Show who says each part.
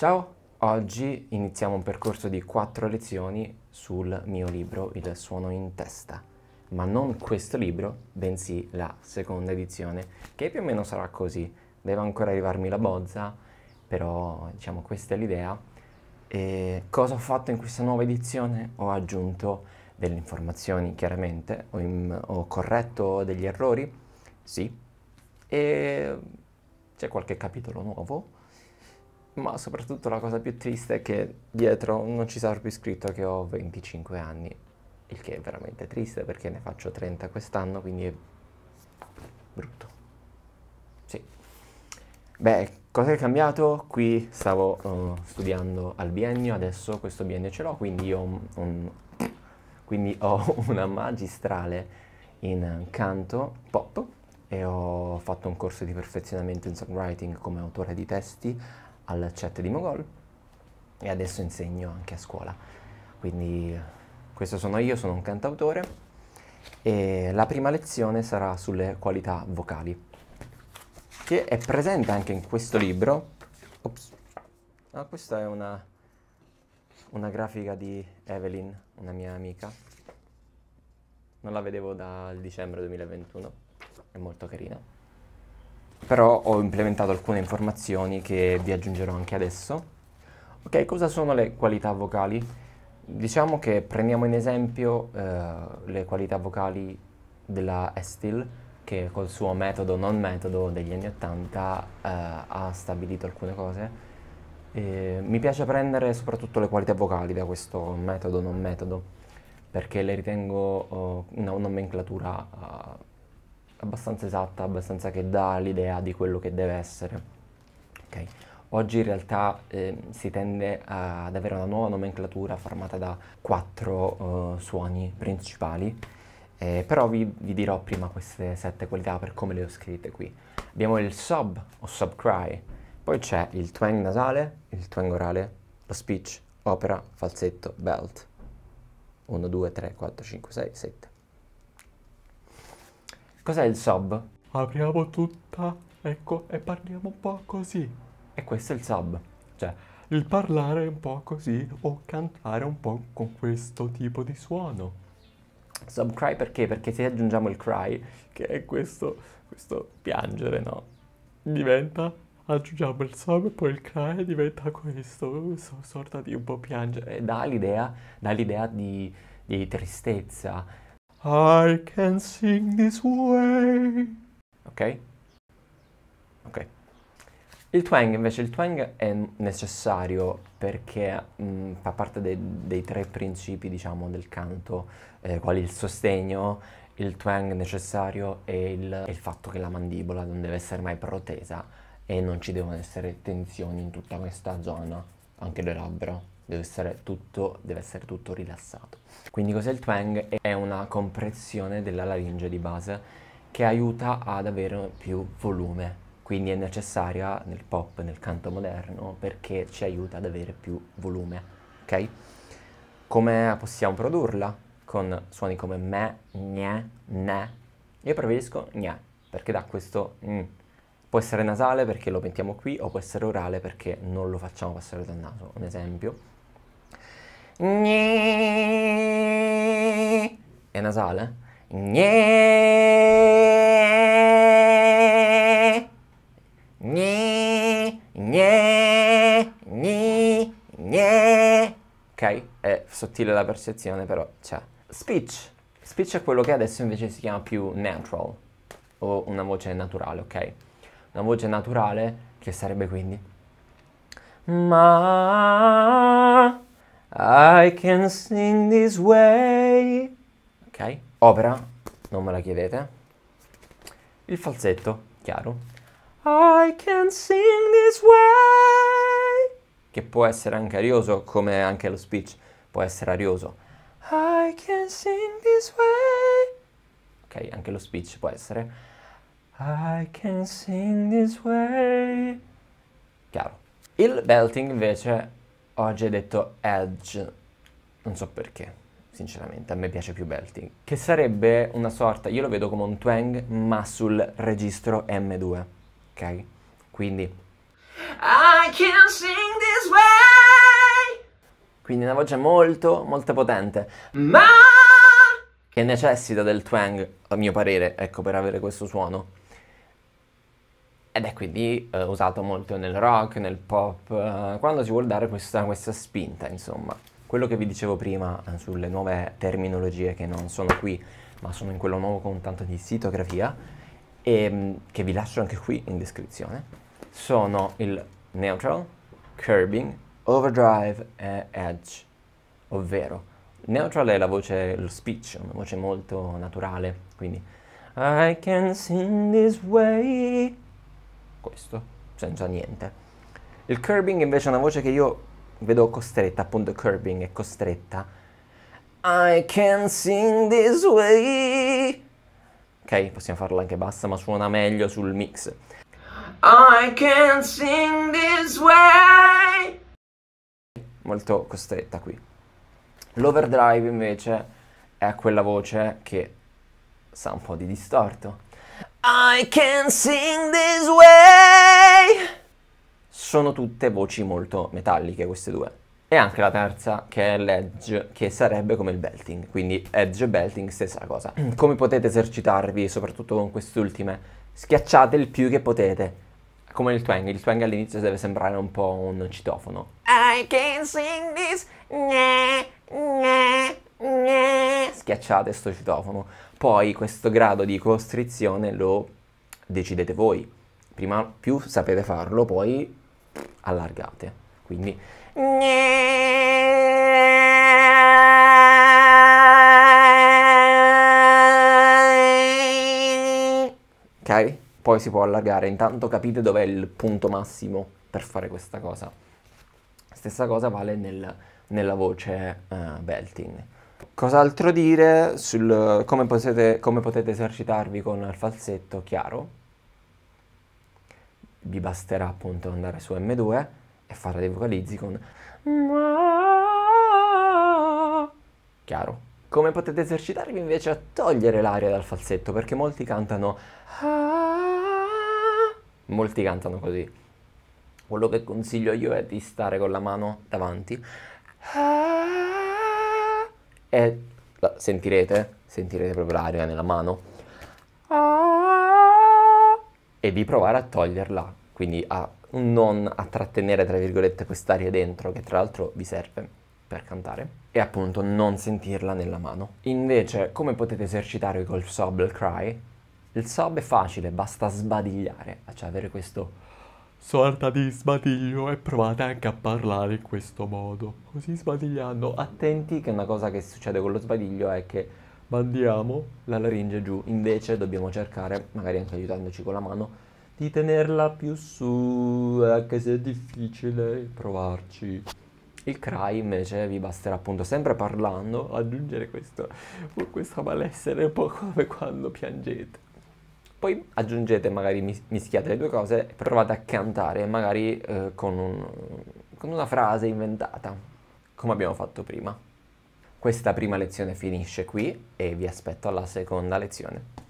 Speaker 1: Ciao, oggi iniziamo un percorso di quattro lezioni sul mio libro Il suono in testa, ma non questo libro, bensì la seconda edizione, che più o meno sarà così. Deve ancora arrivarmi la bozza, però diciamo questa è l'idea. E cosa ho fatto in questa nuova edizione? Ho aggiunto delle informazioni chiaramente, ho, in, ho corretto degli errori, sì, e c'è qualche capitolo nuovo ma soprattutto la cosa più triste è che dietro non ci sarà più scritto che ho 25 anni, il che è veramente triste perché ne faccio 30 quest'anno, quindi è brutto. Sì. Beh, cosa è cambiato? Qui stavo uh, studiando al biennio, adesso questo biennio ce l'ho, quindi, un, un, quindi ho una magistrale in canto pop e ho fatto un corso di perfezionamento in songwriting come autore di testi al chat di Mogol e adesso insegno anche a scuola. Quindi questo sono io, sono un cantautore e la prima lezione sarà sulle qualità vocali, che è presente anche in questo libro. Ops. Ah, questa è una, una grafica di Evelyn, una mia amica. Non la vedevo dal dicembre 2021, è molto carina però ho implementato alcune informazioni che vi aggiungerò anche adesso. Ok, cosa sono le qualità vocali? Diciamo che prendiamo in esempio eh, le qualità vocali della Estil, che col suo metodo non metodo degli anni 80 eh, ha stabilito alcune cose. E mi piace prendere soprattutto le qualità vocali da questo metodo non metodo, perché le ritengo uh, una nomenclatura uh, abbastanza esatta, abbastanza che dà l'idea di quello che deve essere. Okay. Oggi in realtà eh, si tende a, ad avere una nuova nomenclatura formata da quattro eh, suoni principali, eh, però vi, vi, dirò prima queste sette qualità per come le ho scritte qui. Abbiamo il sub o sub cry, poi c'è il twang nasale, il twang orale, lo speech, opera, falsetto, belt. 1, 2, 3, 4, 5, 6, 7. Cos'è il sub? Apriamo tutta, ecco, e parliamo un po' così. E questo è il sub. Cioè, il parlare un po' così o cantare un po' con questo tipo di suono. Sub cry perché? Perché se aggiungiamo il cry, che è questo, questo piangere, no? Diventa, aggiungiamo il sub e poi il cry diventa questo, questa sorta di un po' piangere. Dà l'idea, dà l'idea di, di tristezza, i can sing this way. Ok? Ok. Il twang invece, il twang è necessario perché mh, mm, fa parte de dei tre principi, diciamo, del canto, eh, quali il sostegno, il twang necessario e il, il fatto che la mandibola non deve essere mai protesa e non ci devono essere tensioni in tutta questa zona, anche le labbra deve essere tutto, deve essere tutto rilassato. Quindi cos'è il twang? È una compressione della laringe di base che aiuta ad avere più volume, quindi è necessaria nel pop, nel canto moderno, perché ci aiuta ad avere più volume, ok? Come possiamo produrla? Con suoni come me, gne, ne. Io preferisco gne, perché dà questo mm. Può essere nasale perché lo mettiamo qui, o può essere orale perché non lo facciamo passare dal naso. Un esempio. Gnie. È nasale. Gnie. Gnie. Gnie. Gnie. Gnie. Ok? È sottile la percezione, però c'è. Speech. Speech è quello che adesso invece si chiama più natural, o una voce naturale, ok? Una voce naturale che sarebbe quindi... Ma... I can sing this way. Ok, opera, non me la chiedete. Il falsetto, chiaro. I can sing this way. Che può essere anche arioso, come anche lo speech può essere arioso. I can sing this way. Ok, anche lo speech può essere. I can sing this way. Chiaro. Il belting invece Oggi hai detto edge, non so perché, sinceramente, a me piace più belting, che sarebbe una sorta, io lo vedo come un twang, ma sul registro M2, ok? Quindi... I can sing this way! Quindi una voce molto, molto potente. Ma! Che necessita del twang, a mio parere, ecco, per avere questo suono ed è quindi eh, usato molto nel rock, nel pop, eh, quando si vuole dare questa, questa, spinta, insomma. Quello che vi dicevo prima eh, sulle nuove terminologie che non sono qui, ma sono in quello nuovo contanto di sitografia, e ehm, che vi lascio anche qui in descrizione, sono il neutral, curbing, overdrive e edge, ovvero neutral è la voce, lo speech, una voce molto naturale, quindi I can sing this way questo, senza niente. Il curbing invece è una voce che io vedo costretta, appunto curbing è costretta. I can sing this way. Ok, possiamo farla anche bassa, ma suona meglio sul mix. I can sing this way. Molto costretta qui. L'overdrive invece è quella voce che sa un po' di distorto. I can sing this way. Sono tutte voci molto metalliche queste due. E anche la terza che è l'edge, che sarebbe come il belting, quindi edge e belting stessa cosa. Come potete esercitarvi, soprattutto con queste ultime? Schiacciate il più che potete, come il twang, il twang all'inizio deve sembrare un po' un citofono. I can sing this, nye, nye, nye. Schiacciate sto citofono poi questo grado di costrizione lo decidete voi. Prima più sapete farlo, poi allargate. Quindi... Ok? Poi si può allargare, intanto capite dov'è il punto massimo per fare questa cosa. Stessa cosa vale nel, nella voce uh, belting. Cos'altro dire sul come potete, come potete esercitarvi con il falsetto chiaro? Vi basterà appunto andare su M2 e fare dei vocalizzi con chiaro. Come potete esercitarvi invece a togliere l'aria dal falsetto perché molti cantano molti cantano così. Quello che consiglio io è di stare con la mano davanti e la, sentirete, sentirete proprio l'aria nella mano e di provare a toglierla, quindi a non a trattenere tra virgolette quest'aria dentro che tra l'altro vi serve per cantare e appunto non sentirla nella mano. Invece come potete esercitarvi col sob e il cry? Il sob è facile, basta sbadigliare, cioè avere questo sorta di sbadiglio e provate anche a parlare in questo modo, così sbadigliando. Attenti che una cosa che succede con lo sbadiglio è che mandiamo la laringe giù, invece dobbiamo cercare, magari anche aiutandoci con la mano, di tenerla più su, anche se è difficile provarci. Il cry invece vi basterà appunto sempre parlando aggiungere questo, questo malessere un po' come quando piangete. Poi aggiungete, magari mischiate le due cose e provate a cantare, magari eh, con, un, con una frase inventata, come abbiamo fatto prima. Questa prima lezione finisce qui e vi aspetto alla seconda lezione.